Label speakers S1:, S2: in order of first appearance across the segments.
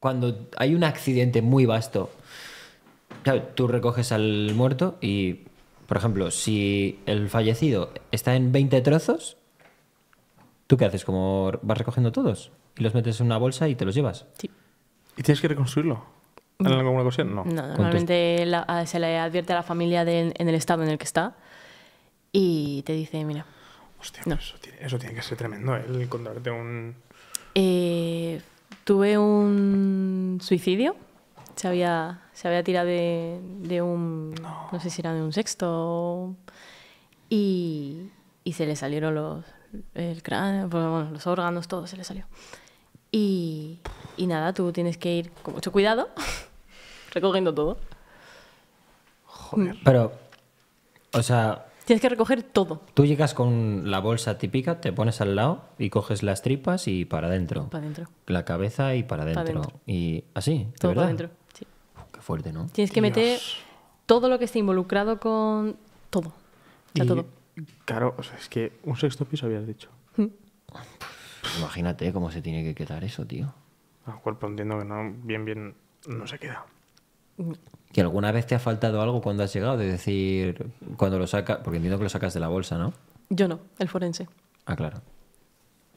S1: cuando hay un accidente muy vasto, tú recoges al muerto y, por ejemplo, si el fallecido está en 20 trozos, ¿tú qué haces? ¿Como vas recogiendo todos? Y los metes en una bolsa y te los llevas. Sí.
S2: ¿Y tienes que reconstruirlo? ¿En mm. alguna ocasión? No. normalmente
S3: se le advierte a la familia en el estado en el que está y te dice, mira. Hostia,
S2: eso, tiene, que ser tremendo, ¿eh? el encontrarte un.
S3: Eh, tuve un suicidio. Se había, se había tirado de, un. No. sé si era de un sexto. Y, se le salieron los. El pues, bueno, los órganos, todo se le salió. Y, y nada, tú tienes que ir con mucho cuidado, recogiendo todo. Joder.
S1: Pero, o sea,
S3: Tienes que recoger todo.
S1: Tú llegas con la bolsa típica, te pones al lado y coges las tripas y para adentro. Para adentro. La cabeza y para adentro.
S2: y así, ¿de Todo para adentro, qué fuerte, ¿no? Tienes que meter
S3: todo lo que esté involucrado con todo. Ya todo.
S2: Claro, sea, es que un sexto piso habías dicho. Mm. Pues imagínate
S1: cómo se tiene que quedar eso,
S2: tío. Al cuerpo entiendo que no, bien, bien, no se queda.
S1: ¿Que alguna vez te ha faltado algo cuando has llegado? De decir, cuando lo sacas, porque entiendo que lo sacas de la bolsa, ¿no?
S3: Yo no, el forense.
S1: Ah,
S2: claro.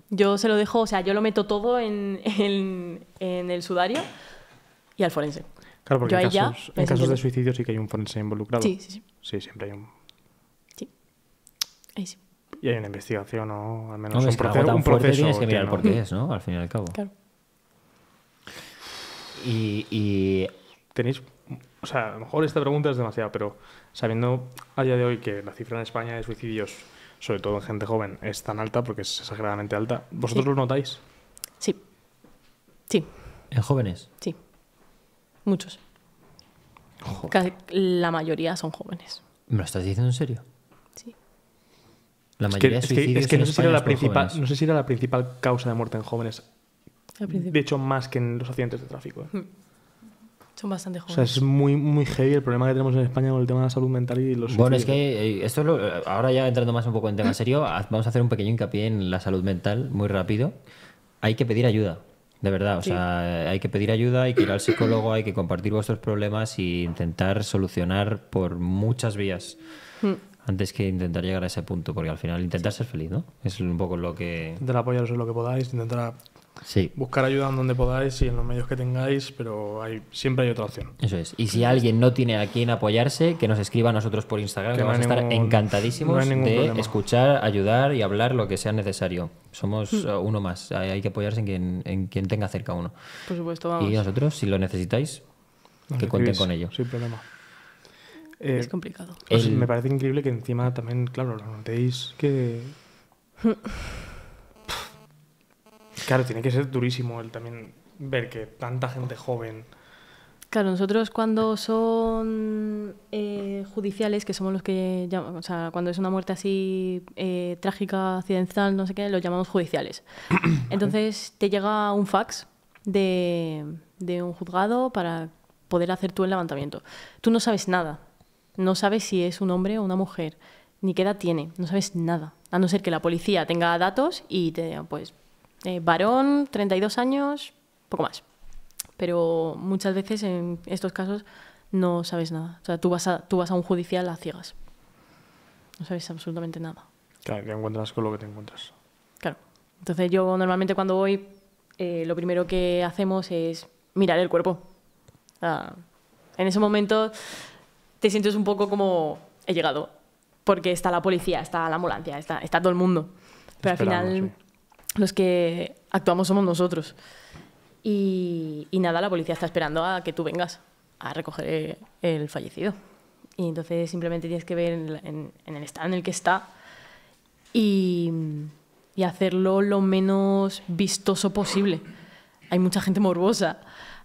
S3: Yo se lo dejo, o sea, yo lo meto todo en, el sudario y al forense. Claro, porque en, casos, de
S2: suicidio sí que hay un forense involucrado. Sí, sí, sí. Sí, siempre hay un. Sí. Ahí sí. Y hay una investigación o al menos no, un, proceso, un proceso. Tienes que mirar por qué es,
S1: ¿no? Al fin y al cabo. Claro.
S2: Y, y... ¿Tenéis o sea, a lo mejor esta pregunta es demasiada, pero sabiendo a día de hoy que la cifra en España de suicidios, sobre todo en gente joven, es tan alta porque es exageradamente alta, ¿vosotros lo notáis?
S3: Sí. Sí. ¿En jóvenes? Sí. Muchos. La mayoría son jóvenes.
S1: ¿Me lo estás diciendo en serio? Sí.
S3: La mayoría es que, de es que, es no, sé si
S1: la principal,
S2: no sé si era la principal causa de muerte en jóvenes. De hecho, más que en los accidentes de tráfico. ¿eh? Mm.
S3: Son bastante jóvenes. O sea, es
S2: muy, muy heavy el problema que tenemos en España con el tema de la salud mental y los... Bueno, es que
S1: eh, esto lo, eh, ahora ya entrando más un poco en tema serio, vamos a hacer un pequeño hincapié en la salud mental muy rápido. Hay que pedir ayuda. De verdad, o sea, eh, hay que pedir ayuda, hay que ir al psicólogo, hay que compartir vuestros problemas e intentar solucionar por muchas vías. Hmm. Antes que intentar llegar a ese punto, porque al final intentar ser feliz, ¿no? Es un poco lo que.
S2: Intentar apoyaros en lo que podáis, intentar Buscar ayuda en donde podáis y en los medios que tengáis, pero siempre hay otra opción. Eso es. Y si alguien
S1: no tiene a quien apoyarse, que nos escriba a nosotros por Instagram, que, a estar encantadísimos de escuchar, ayudar y hablar lo que sea necesario. Somos hmm. eh, uno más. Hay, que apoyarse en quien, tenga cerca uno.
S2: Por supuesto, vamos. Y
S1: nosotros, si lo necesitáis,
S2: que cuenten con ello. Sin problema. es eh,
S3: complicado. Pues
S2: me parece increíble que encima también, claro, lo notéis que. Claro, tiene que ser durísimo el también ver que tanta gente joven.
S3: Claro, nosotros cuando son eh, judiciales, que somos los que llamamos, o sea, cuando es una muerte así eh, trágica, accidental, no sé qué, los llamamos judiciales. Entonces te llega un fax de, de un juzgado para poder hacer tú el levantamiento. Tú no sabes nada, no sabes si es un hombre o una mujer, ni qué edad tiene, no sabes nada, a no ser que la policía tenga datos y te diga, pues eh, varón, 32 años, poco más. Pero muchas veces en estos casos no sabes nada. O sea, tú vas a, tú vas a un judicial a ciegas. No sabes absolutamente nada.
S2: Claro, te encuentras con lo que te encuentras.
S3: Claro. Entonces yo normalmente cuando voy, eh, lo primero que hacemos es mirar el cuerpo. en ese momento te sientes un poco como he llegado, porque está la policía, está la ambulancia, está, está todo el mundo. Pero al final los que actuamos somos nosotros. Y, nada, la policía está esperando a que tú vengas a recoger el fallecido. Y entonces simplemente tienes que ver en, el estado en el que está y, hacerlo lo menos vistoso posible. Hay mucha gente morbosa,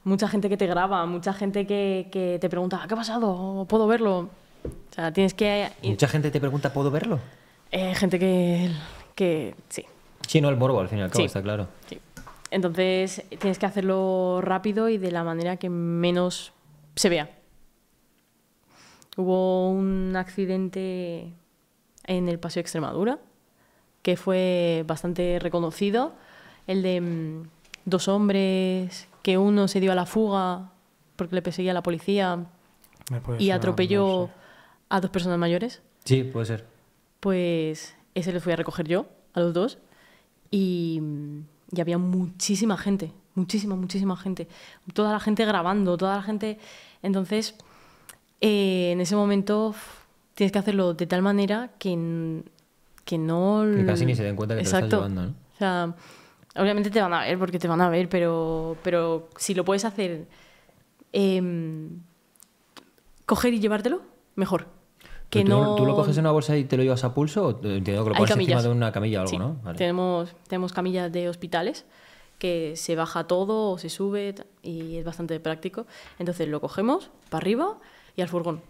S3: mucha gente que te graba, mucha gente que, te pregunta, ah, ¿qué ha pasado? ¿Puedo verlo? O sea, tienes que...
S1: Mucha gente te pregunta, ¿puedo verlo?
S3: Eh, gente que, que sí,
S1: Sí, no, el morbo al fin y al cabo, está claro.
S3: Sí. Entonces tienes que hacerlo rápido y de la manera que menos se vea. Hubo un accidente en el Paseo Extremadura que fue bastante reconocido, el de mm, dos hombres que uno se dio a la fuga porque le perseguía a la policía y atropelló a dos personas mayores.
S1: Sí, puede ser.
S3: Pues ese lo fui a recoger yo, a los dos. Mm, y, había muchísima gente, muchísima, muchísima gente. Toda la gente grabando, toda la gente... Entonces, eh, en ese momento tienes que hacerlo de tal manera que, no... Que casi ni se den cuenta que te estás llevando, ¿no? O sea, obviamente te van a ver porque te van a ver, pero, si lo puedes hacer... Em, coger y llevártelo, mejor tú, lo coges en una
S1: bolsa y te lo llevas a pulso o eh, entiendo que lo pones encima de una camilla o algo, ¿no? Sí,
S3: Tenemos, tenemos camillas de hospitales que se baja todo o se sube y es bastante práctico. Entonces lo cogemos para arriba y al furgón.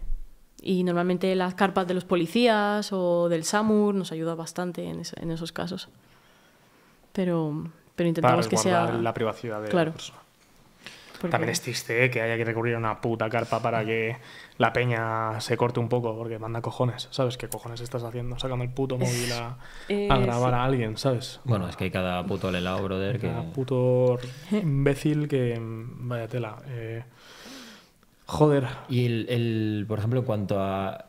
S3: Y normalmente las carpas de los policías o del SAMUR nos ayuda bastante en, esos casos. Pero, pero intentamos que sea... la privacidad de claro. la persona. También es
S2: triste ¿eh? que haya que recurrir a una puta carpa para que la peña se corte un poco, porque manda cojones, ¿sabes? ¿Qué cojones estás haciendo? Sacando el puto móvil a, grabar a alguien, ¿sabes? Bueno, es
S1: que hay cada puto lelao, brother. Cada
S2: puto imbécil que. Vaya tela. Eh,
S1: joder. Y el, el, por ejemplo, en cuanto a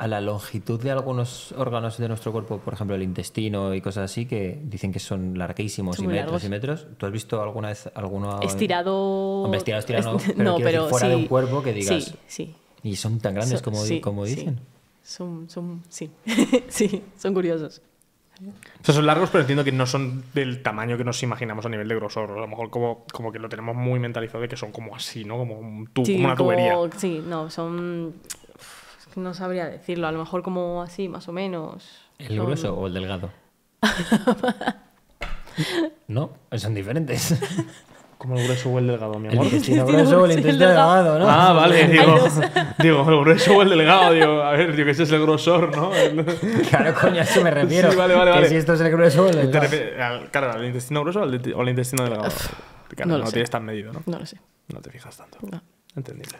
S1: a la longitud de algunos órganos de nuestro cuerpo, por ejemplo el intestino y cosas así, que dicen que son larguísimos y metros y metros. ¿Tú has visto alguna vez alguno estirado? estirado, estirado, pero, fuera de un cuerpo que digas. Sí, sí. Y son tan grandes como, como dicen.
S3: Sí. Son, son, sí. sí, son curiosos.
S2: O sea, son largos, pero entiendo que no son del tamaño que nos imaginamos a nivel de grosor. A lo mejor como, como que lo tenemos muy mentalizado de que son como así, ¿no? Como, una tubería.
S3: sí, no, son no sabría decirlo, a lo mejor como así, más o menos.
S1: ¿El grueso o el delgado?
S2: no, son diferentes. Como el grueso o el delgado, mi amor. El grueso o el intestino delgado, ¿no? Ah, vale, digo, digo, el grueso o el delgado, digo, a ver, digo, que ese es el grosor, ¿no? Claro, coño, a eso me refiero. Sí, vale, vale, que vale. si esto es el grueso o el delgado. claro, ¿al intestino grueso o el, intestino delgado? no, lo sé. tienes tan medido, ¿no? No lo sé. No te fijas tanto.
S1: No.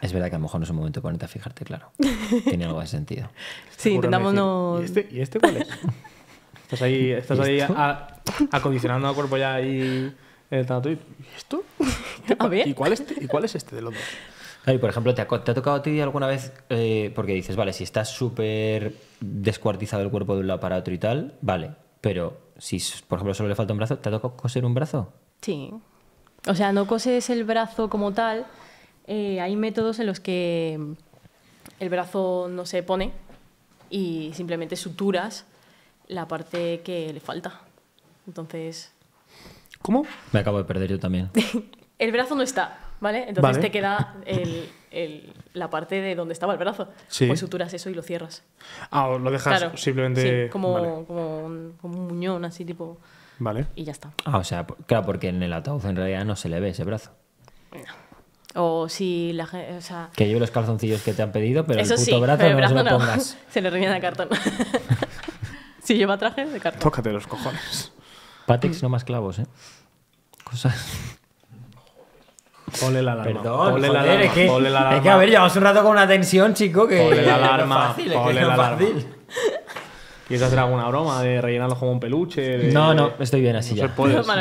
S1: Es verdad que a lo mejor no es un momento ponerte a fijarte, claro. Tiene
S2: algo de sentido. sí, intentámonos... Este? ¿Y este, cuál es? estás ahí, estás a, acondicionando el cuerpo ya ahí el eh, ¿Y esto? ¿Y cuál, este? ¿Y cuál es este de los dos?
S1: por ejemplo, ¿te ha, tocado a ti alguna vez? Eh, porque dices, vale, si estás súper descuartizado el cuerpo de un lado para otro y tal, vale. Pero si, por ejemplo, solo le falta un brazo, ¿te ha tocado coser un brazo?
S3: Sí. O sea, no coses el brazo como tal, eh, hay métodos en los que mm, el brazo no se pone y simplemente suturas la parte que le falta. Entonces...
S1: ¿Cómo? Me acabo de perder yo también.
S3: el brazo no está, ¿vale? Entonces te queda la parte de donde estaba el brazo. Sí. Pues suturas eso y lo cierras.
S2: Ah, lo dejas simplemente... Sí, como,
S3: un, muñón, así tipo... Vale. Y ya está.
S1: Ah, o sea, claro, porque en el ataúd en realidad no se le ve ese brazo.
S3: No. O si la O sea...
S1: Que lleve los calzoncillos que te han pedido, pero el puto brazo, no, se lo pongas.
S3: se le rellena de cartón. si lleva traje, de cartón. Tócate los cojones.
S1: Patex no más clavos, ¿eh? Cosas. Ole la alarma. Perdón, la alarma, es que, la a ver, llevamos un rato con una tensión, chico, que. Ponle la alarma. pone la alarma. ¿Quieres hacer alguna broma de rellenarlo como un
S2: peluche? no, no,
S1: estoy bien así ya.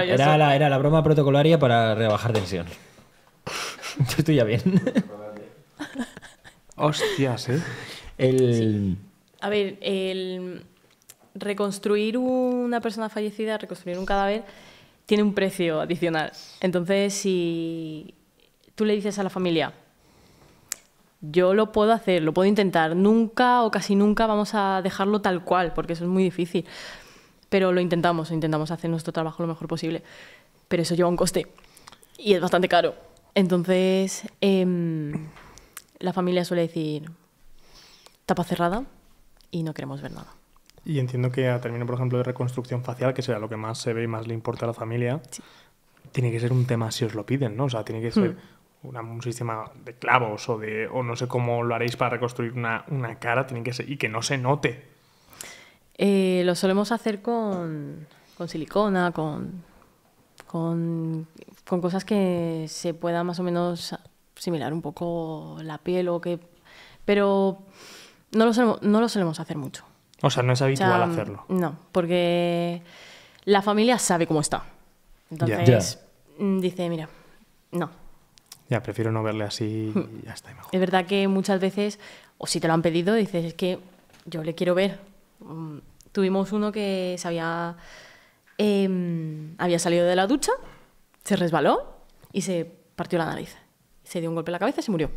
S1: Era la, era la broma protocolaria para rebajar tensión. Yo estoy ya bien. Hostias, ¿eh? El...
S3: A ver, el reconstruir una persona fallecida, reconstruir un cadáver, tiene un precio adicional. Entonces, si tú le dices a la familia, yo lo puedo hacer, lo puedo intentar, nunca o casi nunca vamos a dejarlo tal cual, porque eso es muy difícil. Pero lo intentamos, intentamos hacer nuestro trabajo lo mejor posible. Pero eso lleva un coste y es bastante caro. Entonces, em, la familia suele decir tapa cerrada y no queremos ver nada.
S2: Y entiendo que a término, por ejemplo, de reconstrucción facial, que será lo que más se ve y más le importa a la familia, tiene que ser un tema si os lo piden, ¿no? O sea, tiene que ser hmm. un sistema de clavos o de. no sé cómo lo haréis para reconstruir una, cara, tiene que ser. y que no se note.
S3: Eh, lo solemos hacer con silicona, con con, cosas que se pueda más o menos similar un poco la piel o que... Pero no lo, solemos, no lo solemos hacer mucho.
S2: O sea, no es habitual mm, hacerlo.
S3: No, porque la familia sabe cómo está. Entonces mm, dice, mira, no.
S2: Ya, prefiero no verle así ya está.
S3: Mejor. Es verdad que muchas veces, o si te lo han pedido, dices, es que yo le quiero ver. Mm, tuvimos uno que sabía había Em, había salido de la ducha, se resbaló y se partió la nariz. Se dio un golpe en la cabeza y se murió.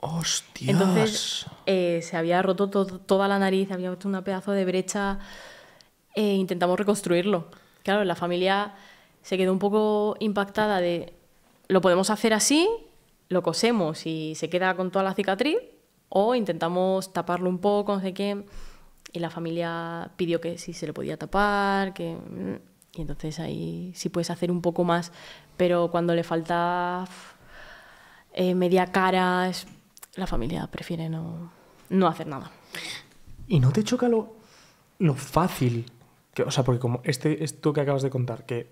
S3: ¡Hostias! Entonces eh, se había roto toda la nariz, había hecho una pedazo de brecha. Eh, intentamos reconstruirlo. Claro, la familia se quedó un poco impactada de lo podemos hacer así, lo cosemos y se queda con toda la cicatriz, o intentamos taparlo un poco, no sé qué y la familia pidió que si se lo podía tapar, que... Y entonces ahí sí puedes hacer un poco más, pero cuando le falta eh, media cara, la familia prefiere no, hacer nada.
S2: ¿Y no te choca lo, lo fácil? Que, o sea, porque como este, esto que acabas de contar, que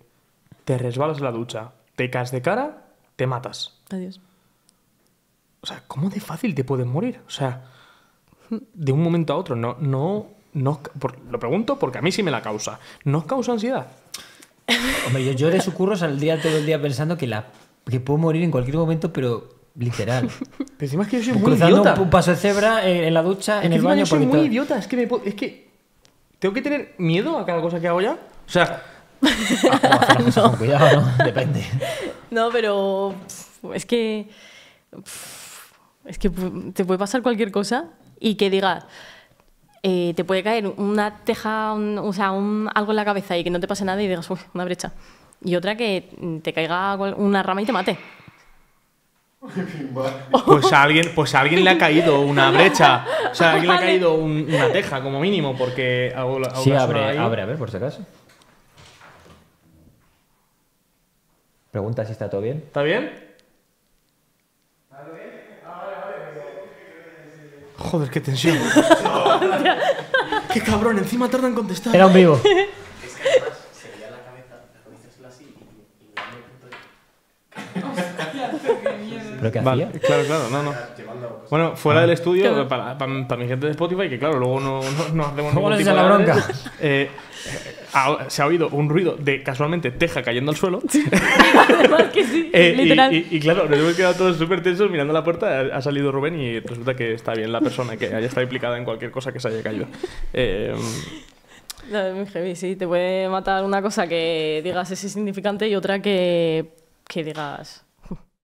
S2: te resbalas en la ducha, te caes de cara, te matas. Adiós. O sea, ¿cómo de fácil te puedes morir? O sea, de un momento a otro. No, no, no lo pregunto porque a mí sí me la causa. ¿No causa ansiedad? Hombre, yo, yo de sucurros al día todo el día pensando que, la, que puedo morir en cualquier
S1: momento, pero literal. Pero que yo soy muy idiota. un paso de cebra eh, en, la ducha, es en el
S2: baño. Yo soy muy
S3: idiota, es que, es que
S2: tengo que tener miedo a cada cosa que hago ya. O sea, ah, no. Depende.
S3: No, pero es que es que te puede pasar cualquier cosa y que diga, eh, te puede caer una teja, o sea, algo en la cabeza y que no te pase nada y digas, uy, una brecha. Y otra que te caiga una rama y te mate.
S2: Pues a alguien, pues alguien le ha caído una brecha. O sea, a alguien le ha caído una teja, como mínimo, porque Sí, abre, abre, a ver, por si acaso.
S1: Pregunta si está todo bien.
S2: ¿Está bien? Joder, qué tensión. Qué cabrón, encima tardan en contestar. Era un vivo. vale, Claro, claro, no, no. Bueno, fuera del estudio, para, mi gente de Spotify, que claro, luego no, hacemos ningún tipo de bronca? Eh, eh, se ha oído un ruido de casualmente teja cayendo al suelo. Eh, y, claro, nos hemos quedado todos súper tensos mirando la puerta. Ha salido Rubén y resulta que está bien la persona que haya estado implicada en cualquier cosa que se haya caído. Eh,
S3: sí. Te puede matar una cosa que digas es insignificante y otra que, que digas